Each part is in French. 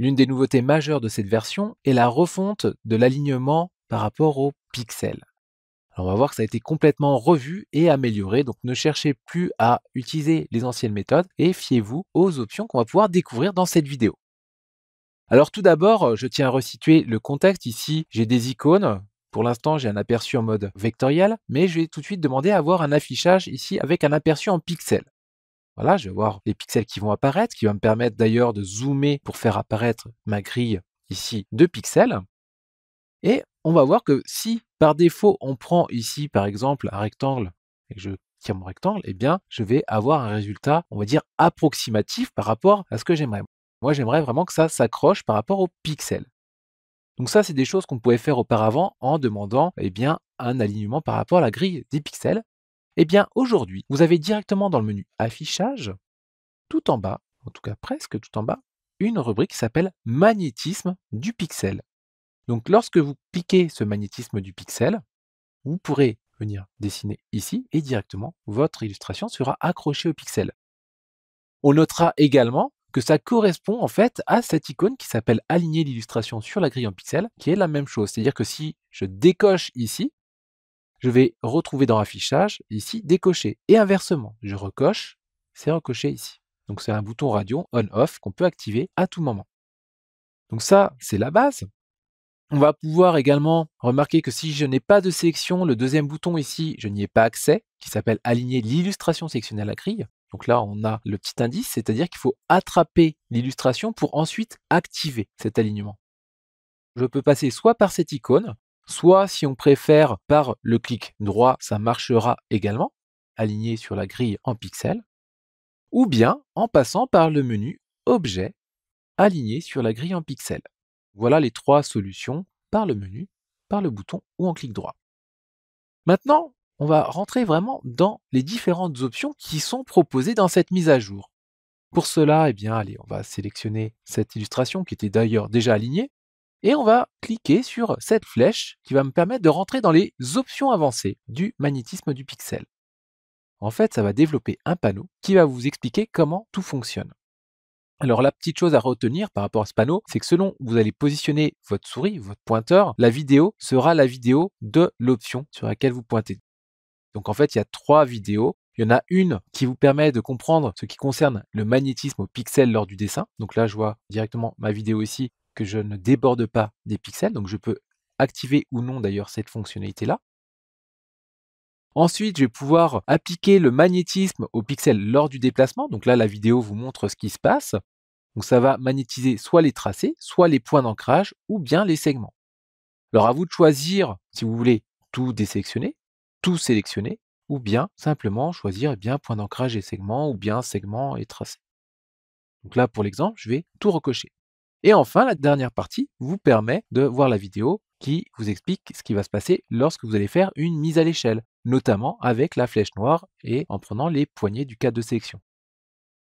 L'une des nouveautés majeures de cette version est la refonte de l'alignement par rapport aux pixels. on va voir que ça a été complètement revu et amélioré, donc ne cherchez plus à utiliser les anciennes méthodes et fiez-vous aux options qu'on va pouvoir découvrir dans cette vidéo. Alors tout d'abord, je tiens à resituer le contexte. Ici, j'ai des icônes. Pour l'instant, j'ai un aperçu en mode vectoriel, mais je vais tout de suite demander à avoir un affichage ici avec un aperçu en pixels. Voilà, je vais voir les pixels qui vont apparaître, qui va me permettre d'ailleurs de zoomer pour faire apparaître ma grille ici de pixels. Et on va voir que si par défaut on prend ici par exemple un rectangle et que je tire mon rectangle, eh bien je vais avoir un résultat, on va dire, approximatif par rapport à ce que j'aimerais. Moi j'aimerais vraiment que ça s'accroche par rapport aux pixels. Donc ça, c'est des choses qu'on pouvait faire auparavant en demandant eh bien, un alignement par rapport à la grille des pixels. Eh bien, aujourd'hui, vous avez directement dans le menu Affichage, tout en bas, en tout cas presque tout en bas, une rubrique qui s'appelle Magnétisme du pixel. Donc, lorsque vous cliquez ce magnétisme du pixel, vous pourrez venir dessiner ici et directement votre illustration sera accrochée au pixel. On notera également que ça correspond en fait à cette icône qui s'appelle aligner l'illustration sur la grille en pixel, qui est la même chose. C'est-à-dire que si je décoche ici, je vais retrouver dans affichage ici décocher et inversement, je recoche, c'est recoché ici. Donc c'est un bouton radio on-off qu'on peut activer à tout moment. Donc ça, c'est la base. On va pouvoir également remarquer que si je n'ai pas de sélection, le deuxième bouton ici, je n'y ai pas accès, qui s'appelle aligner l'illustration sectionnelle à la grille. Donc là, on a le petit indice, c'est-à-dire qu'il faut attraper l'illustration pour ensuite activer cet alignement. Je peux passer soit par cette icône, soit si on préfère par le clic droit, ça marchera également, aligné sur la grille en pixels, ou bien en passant par le menu Objet, aligné sur la grille en pixels. Voilà les trois solutions par le menu, par le bouton ou en clic droit. Maintenant, on va rentrer vraiment dans les différentes options qui sont proposées dans cette mise à jour. Pour cela, eh bien, allez, on va sélectionner cette illustration qui était d'ailleurs déjà alignée. Et on va cliquer sur cette flèche qui va me permettre de rentrer dans les options avancées du magnétisme du pixel. En fait, ça va développer un panneau qui va vous expliquer comment tout fonctionne. Alors la petite chose à retenir par rapport à ce panneau, c'est que selon où vous allez positionner votre souris, votre pointeur, la vidéo sera la vidéo de l'option sur laquelle vous pointez. Donc en fait, il y a trois vidéos. Il y en a une qui vous permet de comprendre ce qui concerne le magnétisme au pixel lors du dessin. Donc là, je vois directement ma vidéo ici que je ne déborde pas des pixels. Donc je peux activer ou non d'ailleurs cette fonctionnalité-là. Ensuite, je vais pouvoir appliquer le magnétisme aux pixels lors du déplacement. Donc là, la vidéo vous montre ce qui se passe. Donc ça va magnétiser soit les tracés, soit les points d'ancrage ou bien les segments. Alors à vous de choisir si vous voulez tout désélectionner, tout sélectionner ou bien simplement choisir eh bien point d'ancrage et segment ou bien segment et tracé. Donc là pour l'exemple, je vais tout recocher. Et enfin, la dernière partie vous permet de voir la vidéo qui vous explique ce qui va se passer lorsque vous allez faire une mise à l'échelle, notamment avec la flèche noire et en prenant les poignées du cadre de sélection.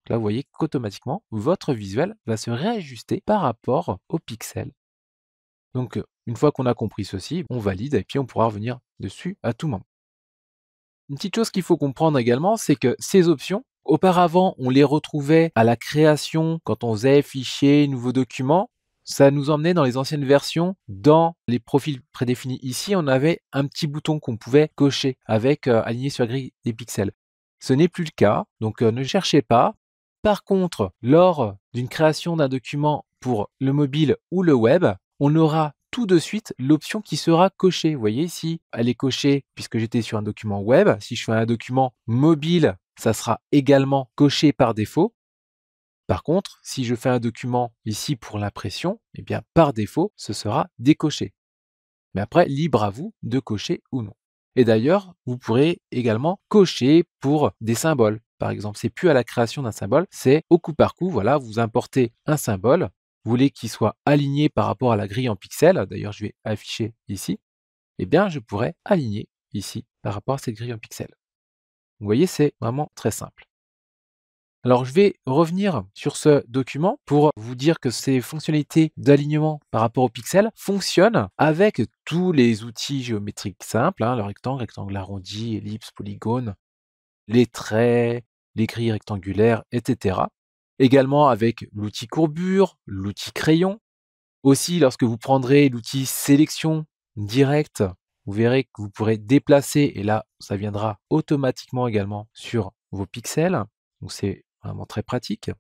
Là, vous voyez qu'automatiquement, votre visuel va se réajuster par rapport au pixel. Donc, euh, une fois qu'on a compris ceci, on valide et puis on pourra revenir dessus à tout moment. Une petite chose qu'il faut comprendre également, c'est que ces options Auparavant, on les retrouvait à la création quand on faisait fichier, nouveau document. Ça nous emmenait dans les anciennes versions, dans les profils prédéfinis. Ici, on avait un petit bouton qu'on pouvait cocher avec euh, aligner sur la grille des pixels. Ce n'est plus le cas, donc euh, ne cherchez pas. Par contre, lors d'une création d'un document pour le mobile ou le web, on aura tout de suite l'option qui sera cochée. Vous voyez ici, elle est cochée puisque j'étais sur un document web. Si je fais un document mobile, ça sera également coché par défaut. Par contre, si je fais un document ici pour l'impression, eh bien par défaut, ce sera décoché. Mais après, libre à vous de cocher ou non. Et d'ailleurs, vous pourrez également cocher pour des symboles. Par exemple, c'est plus à la création d'un symbole, c'est au coup par coup, voilà, vous importez un symbole, vous voulez qu'il soit aligné par rapport à la grille en pixels, d'ailleurs je vais afficher ici, eh bien je pourrais aligner ici par rapport à cette grille en pixels. Vous voyez, c'est vraiment très simple. Alors je vais revenir sur ce document pour vous dire que ces fonctionnalités d'alignement par rapport au pixel fonctionnent avec tous les outils géométriques simples, hein, le rectangle, rectangle arrondi, ellipse, polygone, les traits, les grilles rectangulaires, etc. Également avec l'outil courbure, l'outil crayon. Aussi, lorsque vous prendrez l'outil sélection directe, vous verrez que vous pourrez déplacer et là ça viendra automatiquement également sur vos pixels. Donc c'est vraiment très pratique.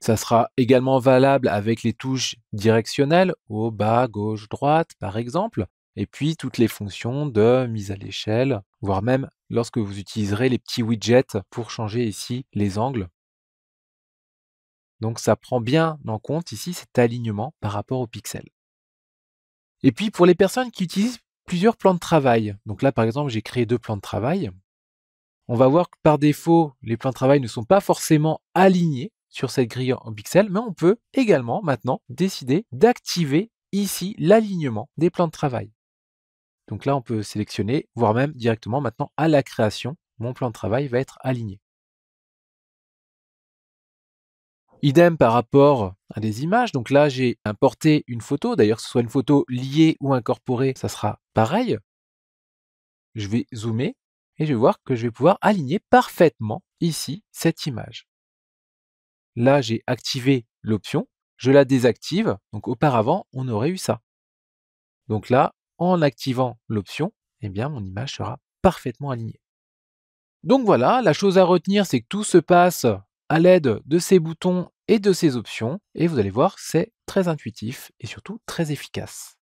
Ça sera également valable avec les touches directionnelles, haut, bas, gauche, droite par exemple, et puis toutes les fonctions de mise à l'échelle, voire même lorsque vous utiliserez les petits widgets pour changer ici les angles. Donc ça prend bien en compte ici cet alignement par rapport aux pixels. Et puis pour les personnes qui utilisent plusieurs plans de travail. Donc là, par exemple, j'ai créé deux plans de travail. On va voir que par défaut, les plans de travail ne sont pas forcément alignés sur cette grille en pixels, mais on peut également maintenant décider d'activer ici l'alignement des plans de travail. Donc là, on peut sélectionner, voire même directement maintenant à la création, mon plan de travail va être aligné. Idem par rapport des images. Donc là, j'ai importé une photo. D'ailleurs, que ce soit une photo liée ou incorporée, ça sera pareil. Je vais zoomer et je vais voir que je vais pouvoir aligner parfaitement ici cette image. Là, j'ai activé l'option. Je la désactive. Donc auparavant, on aurait eu ça. Donc là, en activant l'option, eh bien, mon image sera parfaitement alignée. Donc voilà, la chose à retenir, c'est que tout se passe à l'aide de ces boutons et de ces options. Et vous allez voir, c'est très intuitif et surtout très efficace.